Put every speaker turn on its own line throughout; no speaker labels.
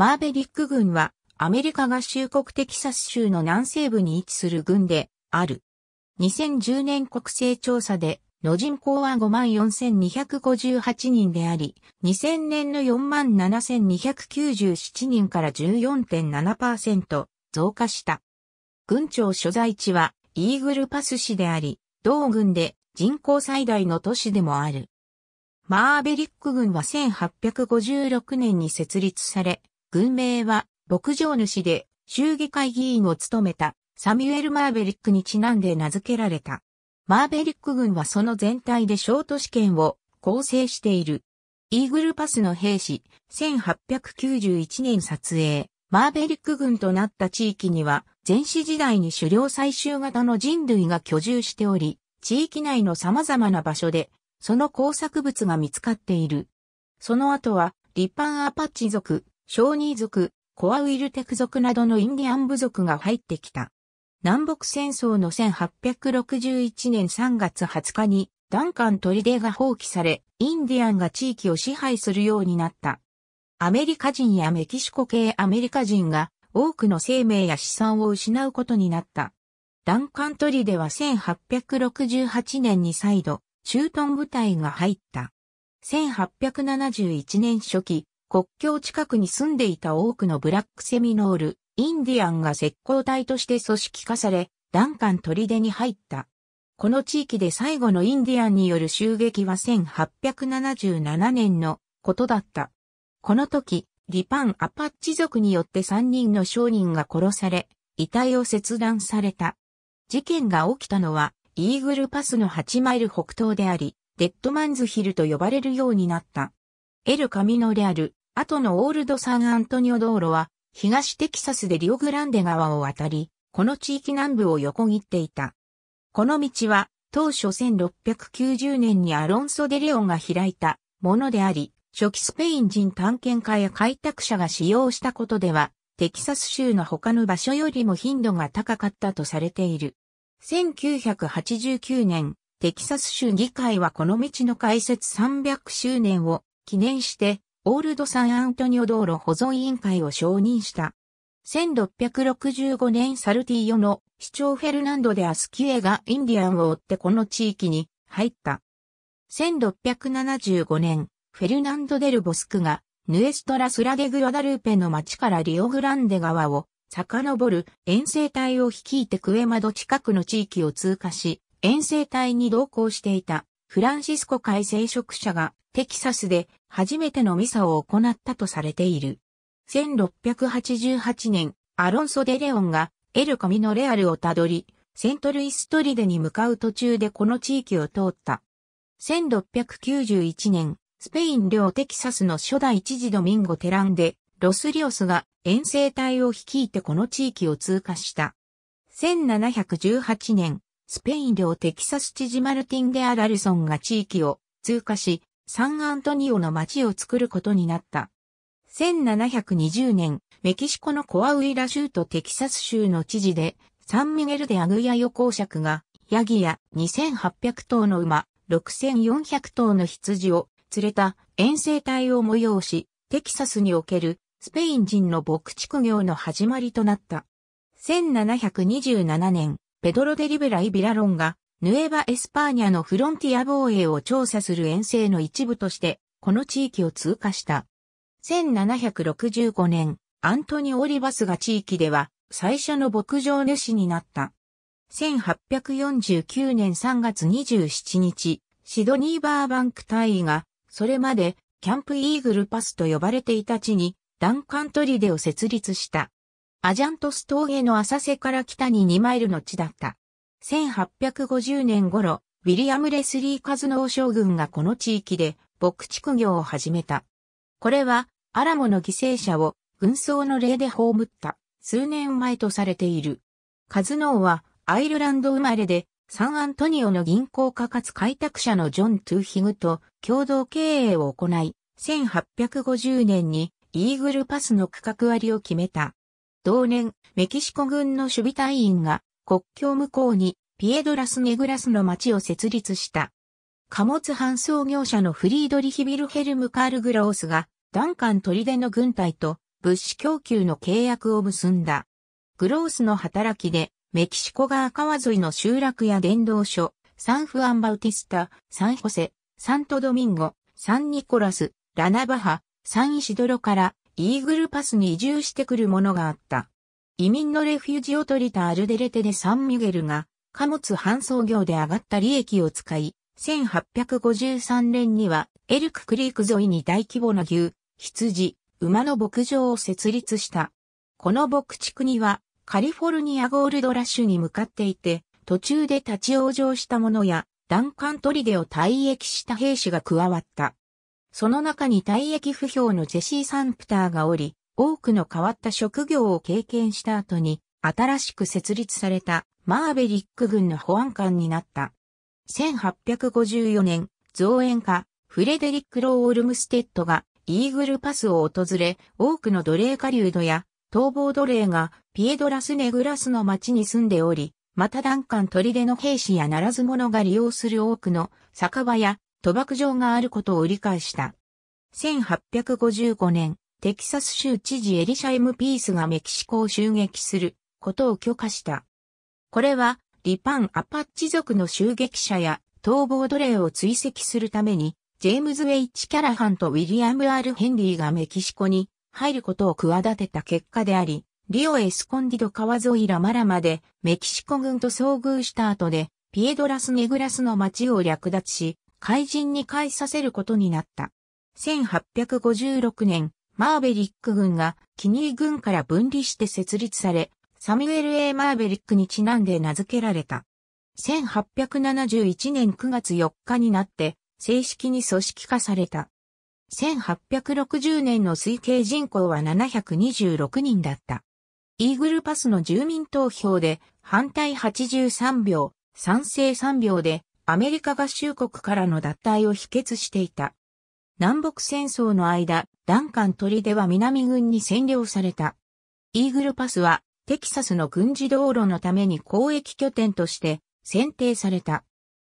マーベリック軍はアメリカ合衆国テキサス州の南西部に位置する軍である。2010年国勢調査での人口は54,258人であり、2000年の47,297人から14.7%増加した。軍庁所在地はイーグルパス市であり、同軍で人口最大の都市でもある。マーベリック軍は1856年に設立され、軍名は牧場主で衆議会議員を務めたサミュエル・マーベリックにちなんで名付けられた。マーベリック軍はその全体で小都市圏を構成している。イーグルパスの兵士、1891年撮影、マーベリック軍となった地域には、前史時代に狩猟採集型の人類が居住しており、地域内の様々な場所で、その工作物が見つかっている。その後は、立派アパッチ族、小ニー族、コアウィルテク族などのインディアン部族が入ってきた。南北戦争の1861年3月20日に、ダンカン砦が放棄され、インディアンが地域を支配するようになった。アメリカ人やメキシコ系アメリカ人が多くの生命や資産を失うことになった。ダンカン砦は1868年に再度、駐屯部隊が入った。1871年初期、国境近くに住んでいた多くのブラックセミノール、インディアンが石膏体として組織化され、ダンカン砦に入った。この地域で最後のインディアンによる襲撃は1877年のことだった。この時、リパン・アパッチ族によって3人の商人が殺され、遺体を切断された。事件が起きたのは、イーグルパスの8マイル北東であり、デッドマンズヒルと呼ばれるようになった。エル・カミノ・でアル、後のオールドサンアントニオ道路は、東テキサスでリオグランデ川を渡り、この地域南部を横切っていた。この道は、当初1690年にアロンソ・デレオンが開いたものであり、初期スペイン人探検家や開拓者が使用したことでは、テキサス州の他の場所よりも頻度が高かったとされている。1989年、テキサス州議会はこの道の開設300周年を記念してオールド・サン・アントニオ道路保存委員会を承認した。1665年サルティーヨの市長フェルナンド・でアスキュエがインディアンを追ってこの地域に入った。1675年、フェルナンド・デル・ボスクがヌエストラ・スラデ・グロダルーペの町からリオグランデ川を遡る遠征隊を率いてクエマド近くの地域を通過し、遠征隊に同行していたフランシスコ海聖職者がテキサスで初めてのミサを行ったとされている。1688年、アロンソ・デレオンがエル・カミのレアルをたどり、セントルイストリデに向かう途中でこの地域を通った。1691年、スペイン領テキサスの初代知事ドミンゴ・テランで、ロスリオスが遠征隊を率いてこの地域を通過した。1718年、スペイン領テキサス知事マルティン・デ・アラルソンが地域を通過し、サンアントニオの町を作ることになった。1720年、メキシコのコアウイラ州とテキサス州の知事で、サンミゲルでアグヤ予行爵が、ヤギや2800頭の馬、6400頭の羊を連れた遠征隊を催し、テキサスにおけるスペイン人の牧畜業の始まりとなった。1727年、ペドロ・デ・リベラ・イ・ビラロンがヌエバ・エスパーニャのフロンティア防衛を調査する遠征の一部として、この地域を通過した。1765年、アントニオ・オリバスが地域では、最初の牧場主になった。1849年3月27日、シドニー・バーバンク大尉が、それまで、キャンプ・イーグル・パスと呼ばれていた地に、ダンカントリデを設立した。アジャントス峠の浅瀬から北に2マイルの地だった。1850年頃、ウィリアム・レスリー・カズノー将軍がこの地域で牧畜業を始めた。これは、アラモの犠牲者を軍曹の霊で葬った数年前とされている。カズノーはアイルランド生まれでサンアントニオの銀行家かつ開拓者のジョン・トゥーヒグと共同経営を行い、1850年にイーグルパスの区画割りを決めた。同年、メキシコ軍の守備隊員が国境向こうにピエドラス・ネグラスの町を設立した。貨物搬送業者のフリードリヒ・ビルヘルム・カール・グロースが、ダンカン砦の軍隊と物資供給の契約を結んだ。グロースの働きで、メキシコ川川沿いの集落や伝道所、サンフアンバウティスタ、サンホセ、サントドミンゴ、サンニコラス、ラナバハ、サンイシドロからイーグルパスに移住してくるものがあった。移民のレフュジを取りたアルデレテでサンミュゲルが、貨物搬送業で上がった利益を使い、1853年にはエルククリーク沿いに大規模な牛、羊、馬の牧場を設立した。この牧畜にはカリフォルニアゴールドラッシュに向かっていて、途中で立ち往生した者や、ダンカントリデを退役した兵士が加わった。その中に退役不評のジェシー・サンプターがおり、多くの変わった職業を経験した後に、新しく設立されたマーベリック軍の保安官になった。1854年、造園家、フレデリック・ロー・オルムステッドがイーグルパスを訪れ、多くの奴隷下流土や逃亡奴隷がピエドラス・ネグラスの町に住んでおり、またダンカン砦の兵士やならず者が利用する多くの酒場や賭博場があることを理解した。1855年、テキサス州知事エリシャ・エム・ピースがメキシコを襲撃することを許可した。これは、リパン・アパッチ族の襲撃者や逃亡奴隷を追跡するために、ジェームズ・ウェイ・チ・キャラハンとウィリアム・アール・ヘンリーがメキシコに入ることを企てた結果であり、リオ・エスコンディド川沿いラマラまでメキシコ軍と遭遇した後で、ピエドラス・ネグラスの町を略奪し、怪人に返させることになった。1856年、マーベリック軍がキニー軍から分離して設立され、サミュエル・ A・ マーベリックにちなんで名付けられた。1871年9月4日になって正式に組織化された。1860年の推計人口は726人だった。イーグルパスの住民投票で反対83票、賛成3票でアメリカ合衆国からの脱退を否決していた。南北戦争の間、ダンカン砦は南軍に占領された。イーグルパスはテキサスの軍事道路のために交易拠点として選定された。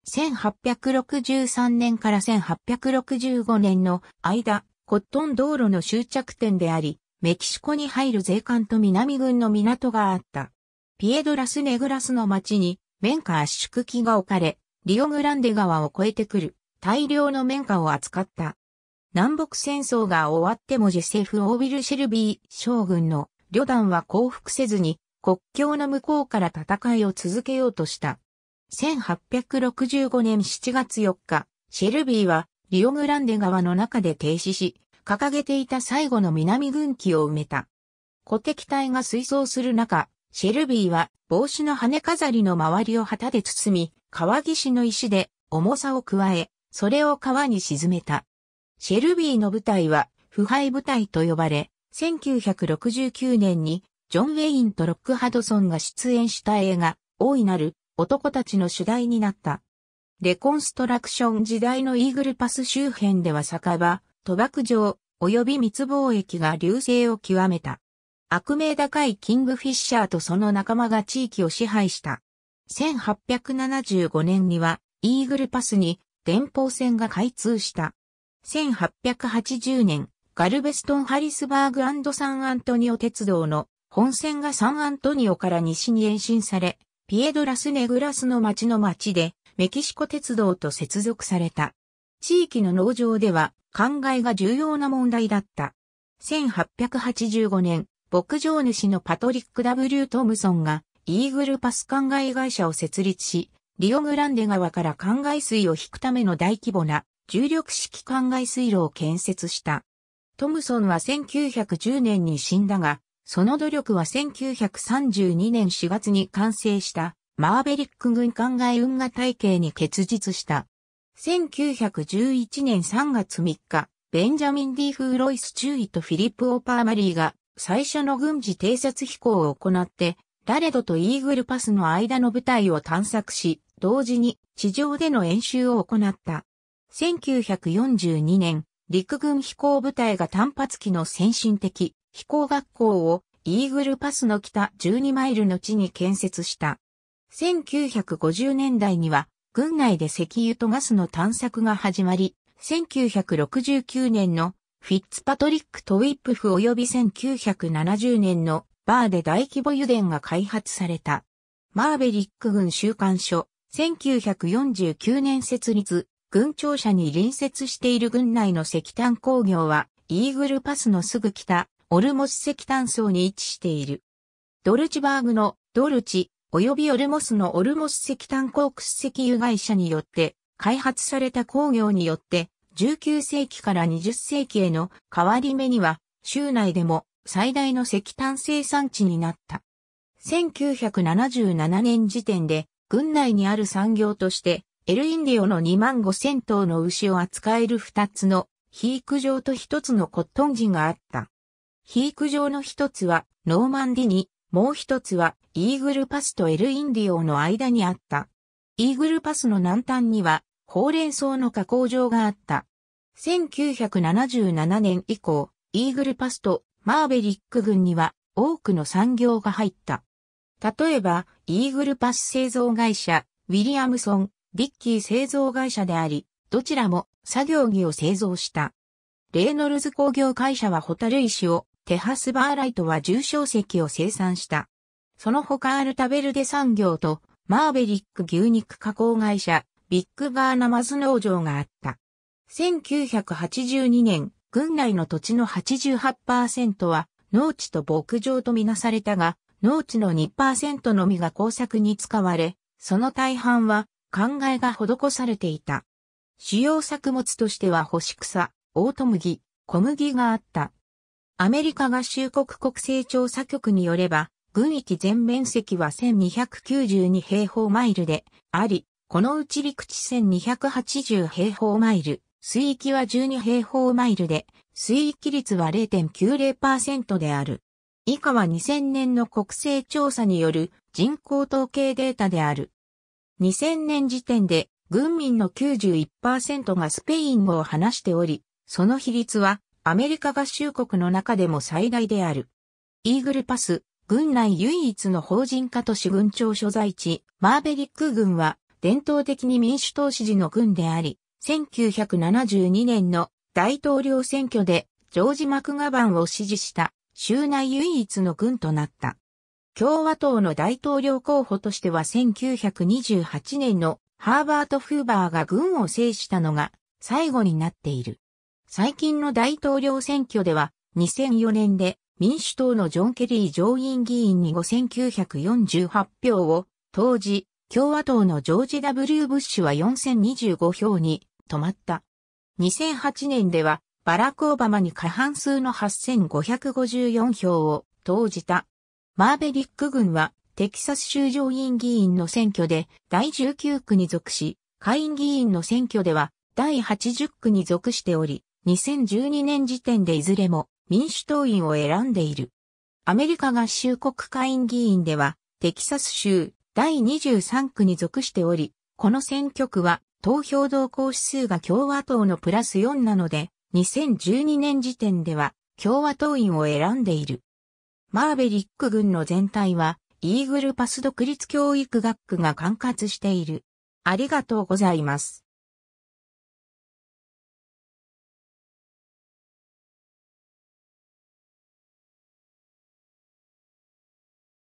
1863年から1865年の間、コットン道路の終着点であり、メキシコに入る税関と南軍の港があった。ピエドラスネグラスの町に綿花圧縮機が置かれ、リオグランデ川を越えてくる大量の綿花を扱った南北戦争が終わってもジェセフ・オービル・シェルビー将軍の旅団は降伏せずに国境の向こうから戦いを続けようとした。1865年7月4日、シェルビーはリオグランデ川の中で停止し、掲げていた最後の南軍機を埋めた。古敵隊が水槽する中、シェルビーは帽子の羽飾りの周りを旗で包み、川岸の石で重さを加え、それを川に沈めた。シェルビーの部隊は腐敗部隊と呼ばれ、1969年にジョン・ウェインとロック・ハドソンが出演した映画、大いなる男たちの主題になった。レコンストラクション時代のイーグルパス周辺では酒場、賭博場、及び密貿易が流星を極めた。悪名高いキングフィッシャーとその仲間が地域を支配した。1875年にはイーグルパスに電報船が開通した。1880年、ガルベストン・ハリスバーグサンアントニオ鉄道の本線がサンアントニオから西に延伸され、ピエドラス・ネグラスの町の町で、メキシコ鉄道と接続された。地域の農場では、灌漑が重要な問題だった。1885年、牧場主のパトリック・ W・ トムソンが、イーグルパス灌漑会社を設立し、リオグランデ川から灌漑水を引くための大規模な重力式灌漑水路を建設した。トムソンは1910年に死んだが、その努力は1932年4月に完成したマーベリック軍灌漑運河体系に結実した。1911年3月3日、ベンジャミン・ディ・フーロイス中尉とフィリップ・オーパーマリーが最初の軍事偵察飛行を行って、ラレドとイーグルパスの間の部隊を探索し、同時に地上での演習を行った。1942年、陸軍飛行部隊が単発機の先進的飛行学校をイーグルパスの北12マイルの地に建設した。1950年代には、軍内で石油とガスの探索が始まり、1969年のフィッツパトリック・トウィップフ及び1970年のバーで大規模油田が開発された。マーベリック軍週刊所、1949年設立、軍庁舎に隣接している軍内の石炭工業は、イーグルパスのすぐ北、オルモス石炭層に位置している。ドルチバーグのドルチ、及びオルモスのオルモス石炭鉱掘石油会社によって開発された工業によって19世紀から20世紀への変わり目には州内でも最大の石炭生産地になった。1977年時点で軍内にある産業としてエルインディオの2万5千頭の牛を扱える2つの、肥育場と1つのコットン人があった。肥育場の1つはノーマンディに、もう1つはイーグルパスとエルインディオの間にあった。イーグルパスの南端には、ほうれん草の加工場があった。1977年以降、イーグルパスとマーベリック軍には多くの産業が入った。例えば、イーグルパス製造会社、ウィリアムソン、リッキー製造会社であり、どちらも作業着を製造した。レイノルズ工業会社はホタル石を、テハスバーライトは重賞石を生産した。その他アルタベルデ産業と、マーベリック牛肉加工会社、ビッグバーナマズ農場があった。1982年、軍内の土地の88%は農地と牧場とみなされたが、農地の2%のみが工作に使われ、その大半は考えが施されていた。主要作物としては干し草、ート麦、小麦があった。アメリカ合衆国国勢調査局によれば、軍域全面積は1292平方マイルであり、このうち陸地1280平方マイル、水域は12平方マイルで、水域率は0.90%である。以下は2000年の国勢調査による人口統計データである。2000年時点で軍民の91%がスペイン語を話しており、その比率はアメリカ合衆国の中でも最大である。イーグルパス、軍内唯一の法人化都市軍庁所在地、マーベリック軍は伝統的に民主党支持の軍であり、1972年の大統領選挙でジョージ・マクガバンを支持した州内唯一の軍となった。共和党の大統領候補としては1928年のハーバート・フーバーが軍を制したのが最後になっている。最近の大統領選挙では2004年で民主党のジョン・ケリー上院議員に5948票を当時共和党のジョージ・ W・ ブッシュは4025票に止まった。2008年ではバラク・オバマに過半数の8554票を投じたマーベリック軍は、テキサス州上院議員の選挙で第19区に属し、下院議員の選挙では第80区に属しており、2012年時点でいずれも民主党員を選んでいる。アメリカ合衆国下院議員では、テキサス州第23区に属しており、この選挙区は投票動向指数が共和党のプラス4なので、2012年時点では共和党員を選んでいる。マーベリック軍の全体は、イーグルパス独立教育学区が管轄している。ありがとうございます。